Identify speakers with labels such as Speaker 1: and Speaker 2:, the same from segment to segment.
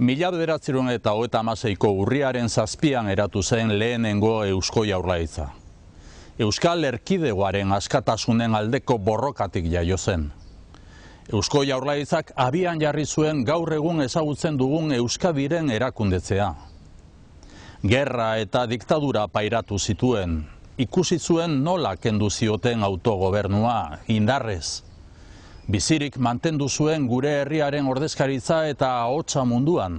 Speaker 1: Mila bederatzerun eta hoeta amaseiko urriaren zazpian eratu zen lehenengo Eusko Jaurlaitza. Euskal Erkidegoaren askatasunen aldeko borrokatik jaio zen. Eusko Jaurlaitzak abian jarri zuen gaur egun ezagutzen dugun Euskadiren erakundetzea. Gerra eta diktadura pairatu zituen, ikusi zuen nola kendu zioten autogobernua indarrez. Bizirik mantendu zuen gure herriaren ordezkaritza eta hotza munduan.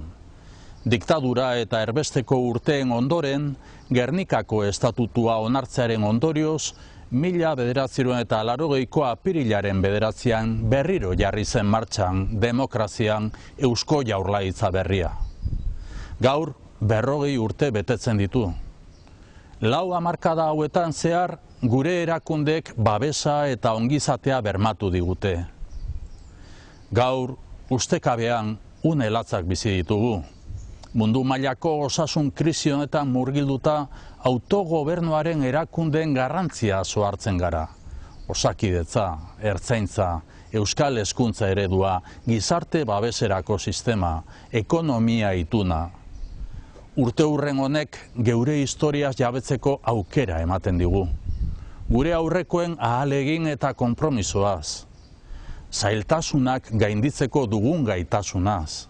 Speaker 1: Diktadura eta erbesteko urteen ondoren, Gernikako estatutua onartzearen ondorioz, mila bederatzeroen eta larogeikoa pirilaren bederatzean berriro jarri zen martxan, demokrazian, eusko jaurlaitza berria. Gaur, berrogei urte betetzen ditu. Lau amarkada hauetan zehar, gure erakundek babesa eta ongizatea bermatu digute. Gaur ustekabean une latzak bizi ditugu. Mundu mailako osasun krisi honetan murgilduta autogobernuaren erakundeen garrantzia zo gara. Osakidetza, ertzaintza, euskal hezkuntza eredua, gizarte babeserako sistema, ekonomia ituna. Urte hurren honek geure historiaz jabetzeko aukera ematen digu. Gure aurrekoen ahalegin eta konpromisoaz zailtasunak gainditzeko dugun gaitasunaz.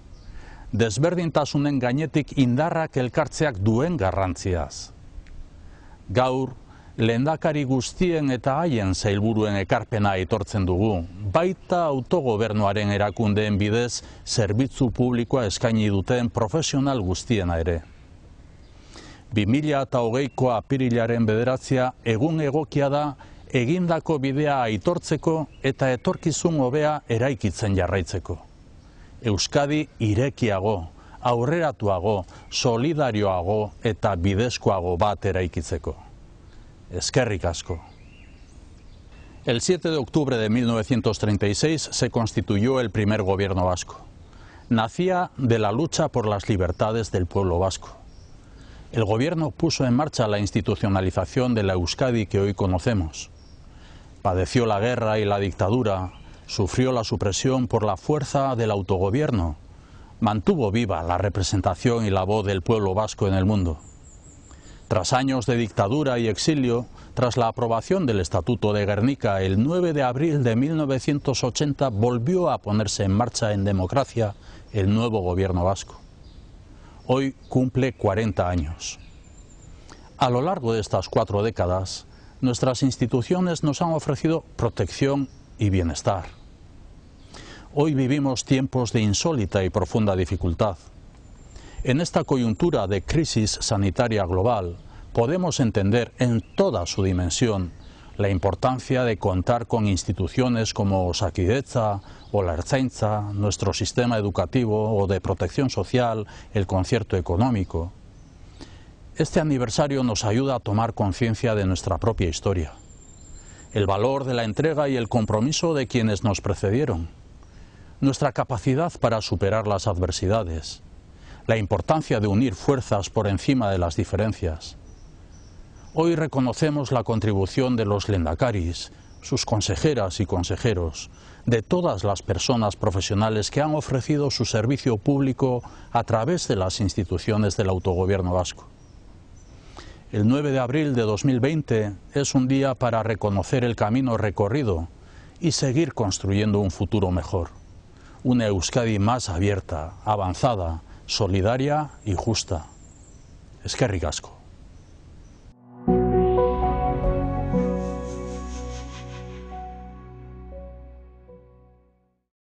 Speaker 1: Desberdintasunen gainetik indarrak elkartzeak duen garrantziaz. Gaur, lehendakari guztien eta haien zailburuen ekarpena aitortzen dugu, baita autogobernuaren erakundeen bidez zerbitzu publikoa eskaini duten profesional guztiena ere. 2008ko apirilaren bederatzia egun egokia da egindako bidea aitortzeko eta etorkizun hobea eraikitzen jarraitzeko. Euskadi irekiago, aurreratuago, solidarioago eta bidezkoago bat eraikitzeko. Eskerrik asko. El 7 de octubre de 1936 se constituyó el primer gobierno vasco. Nacía de la lucha por las libertades del pueblo vasco. El gobierno puso en marcha la institucionalización de la Euskadi que hoy conocemos. Padeció la guerra y la dictadura, sufrió la supresión por la fuerza del autogobierno, mantuvo viva la representación y la voz del pueblo vasco en el mundo. Tras años de dictadura y exilio, tras la aprobación del Estatuto de Guernica el 9 de abril de 1980 volvió a ponerse en marcha en democracia el nuevo gobierno vasco. Hoy cumple 40 años. A lo largo de estas cuatro décadas, nuestras instituciones nos han ofrecido protección y bienestar. Hoy vivimos tiempos de insólita y profunda dificultad. En esta coyuntura de crisis sanitaria global, podemos entender en toda su dimensión la importancia de contar con instituciones como Sakideza o la nuestro sistema educativo o de protección social, el concierto económico. Este aniversario nos ayuda a tomar conciencia de nuestra propia historia, el valor de la entrega y el compromiso de quienes nos precedieron, nuestra capacidad para superar las adversidades, la importancia de unir fuerzas por encima de las diferencias. Hoy reconocemos la contribución de los lendacaris, sus consejeras y consejeros, de todas las personas profesionales que han ofrecido su servicio público a través de las instituciones del autogobierno vasco. El 9 de abril de 2020 es un día para reconocer el camino recorrido y seguir construyendo un futuro mejor. Una Euskadi más abierta, avanzada, solidaria y justa. Es que ricasco.